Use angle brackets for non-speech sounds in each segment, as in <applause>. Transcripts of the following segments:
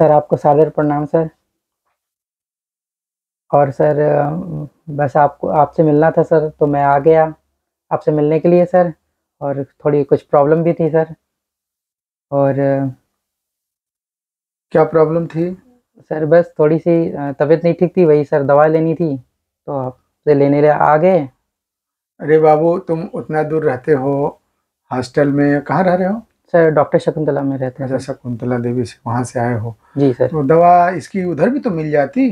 Sir आपको सादर प्रणाम सर और सर बस आपको आपसे मिलना था सर तो मैं आ गया आपसे मिलने के लिए सर और थोड़ी कुछ प्रॉब्लम भी थी सर और क्या प्रॉब्लम थी सर बस थोड़ी सी तबीयत नहीं ठीक थी वही सर दवा लेनी थी तो आपसे लेने ले आ गए अरे बाबू तुम उतना दूर रहते हो हॉस्टल में कहाँ रह रहे हो सर डॉक्टर शकुंतला में रहते हैं अच्छा, शकुंतला देवी से वहाँ से आए हो जी सर तो दवा इसकी उधर भी तो मिल जाती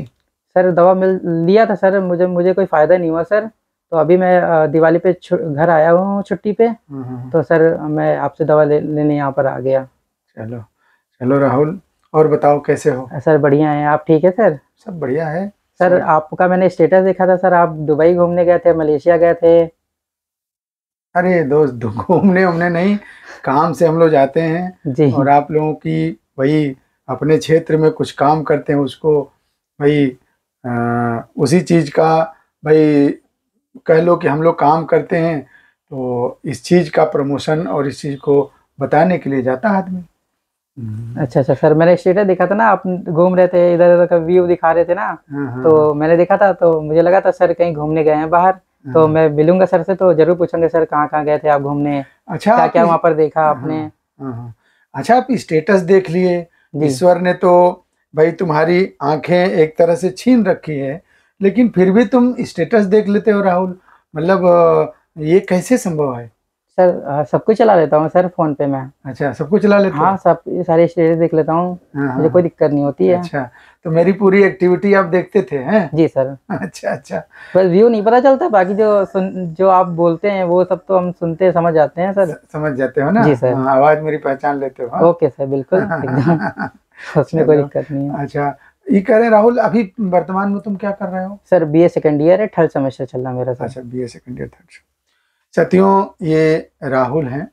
सर दवा मिल लिया था सर मुझे मुझे कोई फ़ायदा नहीं हुआ सर तो अभी मैं दिवाली पे घर आया हूँ छुट्टी पे हम्म, हम्म, हम्म। तो सर मैं आपसे दवा ले, लेने यहाँ पर आ गया चलो चलो राहुल और बताओ कैसे हो सर बढ़िया है आप ठीक है सर सब बढ़िया है सर, सर आपका मैंने स्टेटस देखा था सर आप दुबई घूमने गए थे मलेशिया गए थे अरे दोस्त घूमने उमने नहीं काम से हम लोग जाते हैं जी और आप लोगों की वही अपने क्षेत्र में कुछ काम करते हैं उसको भाई आ, उसी चीज़ का भाई कह लो कि हम लोग काम करते हैं तो इस चीज़ का प्रमोशन और इस चीज़ को बताने के लिए जाता है आदमी हम्म। अच्छा अच्छा सर मैंने स्टेटस देखा था ना आप घूम रहे थे इधर उधर का व्यू दिखा रहे थे ना हाँ, हाँ। तो मैंने देखा था तो मुझे लगा था सर कहीं घूमने गए हैं बाहर तो हाँ। मैं मिलूंगा सर से तो जरूर पूछूंगा सर कहाँ कहाँ गए थे आप घूमने अच्छा क्या क्या वहाँ पर देखा हाँ, आपने हाँ, अच्छा आप स्टेटस देख लिए ईश्वर ने तो भाई तुम्हारी आंखें एक तरह से छीन रखी है लेकिन फिर भी तुम स्टेटस देख लेते हो राहुल मतलब ये कैसे संभव है सर सब कुछ चला लेता हूँ सर फोन पे मैं अच्छा सब कुछ चला लेता हाँ सब सारे स्टेटस देख लेता हूँ हाँ, मुझे हाँ। कोई दिक्कत नहीं होती है अच्छा तो मेरी पूरी एक्टिविटी आप देखते थे हैं जी सर अच्छा अच्छा बस व्यू नहीं पता चलता बाकी जो सुन जो आप बोलते हैं वो सब तो हम सुनते समझ जाते हैं सर स, समझ जाते हो ना जी सर हाँ, आवाज मेरी पहचान लेते हो ओके सर बिल्कुल <laughs> उसमें कोई दिक्कत नहीं है अच्छा ये कह रहे राहुल अभी वर्तमान में तुम क्या कर रहे हो sir B A second year है थर्ड सेमेस्टर चल रहा है मेरा सर अच्छा B A second year third साथियों ये राहुल हैं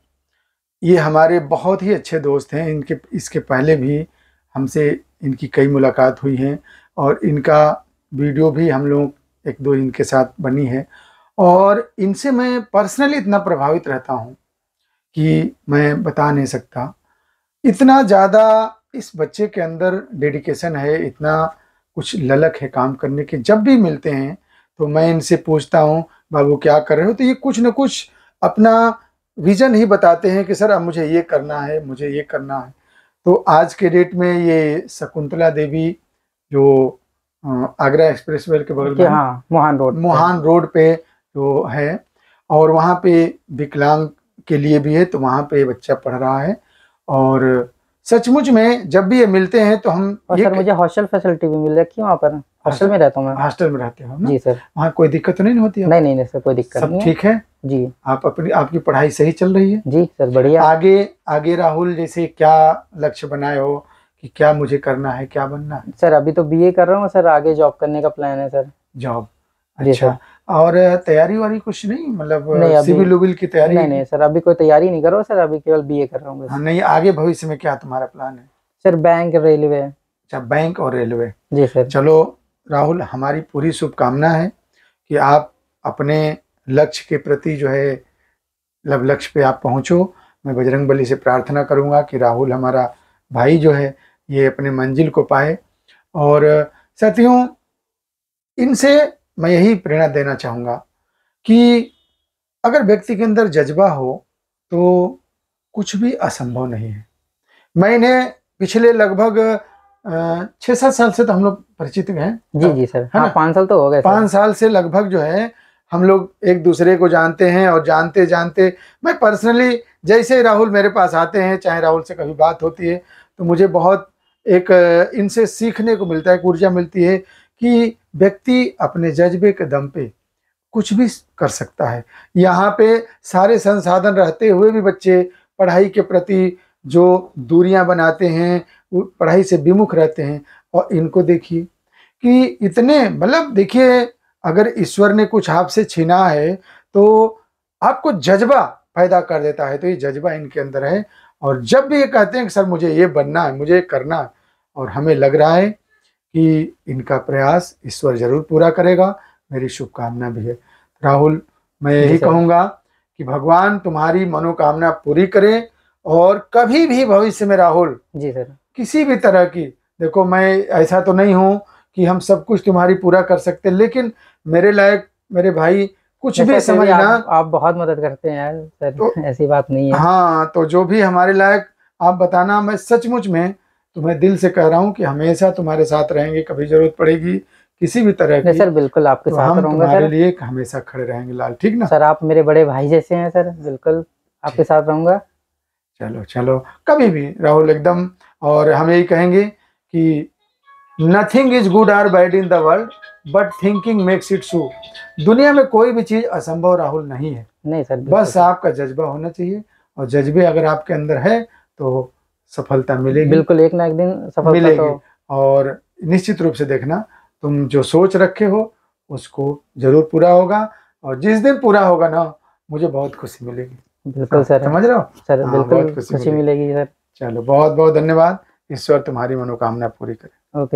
ये हमारे बहुत ही अच्छे दोस्त हैं इनके इसके पहले भी हमसे इनकी कई मुलाकात हुई हैं और इनका वीडियो भी हम लोग एक दो इनके साथ बनी है और इनसे मैं पर्सनली इतना प्रभावित रहता हूँ कि मैं बता नहीं सकता इतना ज़्यादा इस बच्चे के अंदर डेडिकेशन है इतना कुछ ललक है काम करने के जब भी मिलते हैं तो मैं इनसे पूछता हूँ बाबू क्या कर रहे हो तो ये कुछ ना कुछ अपना विजन ही बताते हैं कि सर अब मुझे ये करना है मुझे ये करना है तो आज के डेट में ये शकुंतला देवी जो आगरा एक्सप्रेस वे के बगल हाँ, मोहान रोड मोहान रोड पे जो है और वहाँ पे विकलांग के लिए भी है तो वहाँ पे बच्चा पढ़ रहा है और सचमुच में जब भी ये मिलते हैं तो हम और सर मुझे हॉस्टल फैसिलिटी भी मिल रखी है वहाँ पर हॉस्टल में रहता हूँ हॉस्टल में रहते हो जी सर वहाँ कोई दिक्कत तो नहीं होती है नहीं नहीं सर कोई दिक्कत सब ठीक है जी आप अपनी आपकी पढ़ाई सही चल रही है जी सर बढ़िया आगे आगे राहुल जैसे क्या लक्ष्य बनाए हो कि क्या मुझे करना है क्या बनना है सर अभी तो बीए कर रहा हूँ सर आगे जॉब करने का प्लान है सर जॉब अच्छा और तैयारी वारी कुछ नहीं मतलब सिविल उबिल की तैयारी नहीं नहीं सर अभी कोई तैयारी नहीं करो सर अभी केवल बीए कर रहा हूँ हाँ, नहीं आगे भविष्य में क्या तुम्हारा प्लान है सर बैंक रेलवे अच्छा बैंक और रेलवे जी सर चलो राहुल हमारी पूरी शुभकामना है कि आप अपने लक्ष्य के प्रति जो है लब मतलब लक्ष्य पे आप पहुँचो मैं बजरंग से प्रार्थना करूँगा कि राहुल हमारा भाई जो है ये अपने मंजिल को पाए और साथियों इनसे मैं यही प्रेरणा देना चाहूँगा कि अगर व्यक्ति के अंदर जज्बा हो तो कुछ भी असंभव नहीं है मैंने पिछले लगभग छः सात साल से तो हम लोग परिचित हैं जी जी सर हाँ पाँच साल तो हो गए पाँच साल से लगभग जो है हम लोग एक दूसरे को जानते हैं और जानते जानते मैं पर्सनली जैसे ही राहुल मेरे पास आते हैं चाहे राहुल से कभी बात होती है तो मुझे बहुत एक इनसे सीखने को मिलता है ऊर्जा मिलती है कि व्यक्ति अपने जज्बे के दम पे कुछ भी कर सकता है यहाँ पे सारे संसाधन रहते हुए भी बच्चे पढ़ाई के प्रति जो दूरियाँ बनाते हैं पढ़ाई से विमुख रहते हैं और इनको देखिए कि इतने मतलब देखिए अगर ईश्वर ने कुछ आपसे छीना है तो आपको जज्बा पैदा कर देता है तो ये जज्बा इनके अंदर है और जब भी ये कहते हैं कि सर मुझे ये बनना है मुझे ये करना है और हमें लग रहा है कि इनका प्रयास ईश्वर जरूर पूरा करेगा मेरी शुभकामना भी है राहुल मैं यही कहूंगा कि भगवान तुम्हारी मनोकामना पूरी करे और कभी भी भविष्य में राहुल जी सर किसी भी तरह की देखो मैं ऐसा तो नहीं हूँ कि हम सब कुछ तुम्हारी पूरा कर सकते लेकिन मेरे लायक मेरे भाई कुछ भी तो समझना आप, आप बहुत मदद करते हैं यार सर तो, ऐसी बात नहीं है हाँ तो जो भी हमारे लायक आप बताना मैं सचमुच में तो मैं दिल से कह रहा हूँ कि हमेशा तुम्हारे साथ रहेंगे कभी जरूरत पड़ेगी किसी भी तरह की सर बिल्कुल आपके तो साथ रहूंगा सर लिए हमेशा खड़े रहेंगे लाल ठीक ना सर आप मेरे बड़े भाई जैसे हैं सर बिल्कुल आपके साथ रहूंगा चलो चलो कभी भी राहुल एकदम और हम यही कहेंगे कि nothing is good or bad in the world but thinking makes it so दुनिया में कोई भी चीज असंभव राहुल नहीं है नहीं सर बस आपका जज्बा होना चाहिए और जज्बे अगर आपके अंदर है तो सफलता मिलेगी बिल्कुल एक ना एक दिन सफलता तो मिलेगी तो... और निश्चित रूप से देखना तुम जो सोच रखे हो उसको जरूर पूरा होगा और जिस दिन पूरा होगा ना मुझे बहुत खुशी मिलेगी बिल्कुल हाँ, सर समझ रहे हो सर हाँ, बिल्कुल खुशी मिलेगी सर चलो बहुत बहुत धन्यवाद ईश्वर तुम्हारी मनोकामना पूरी करे ओके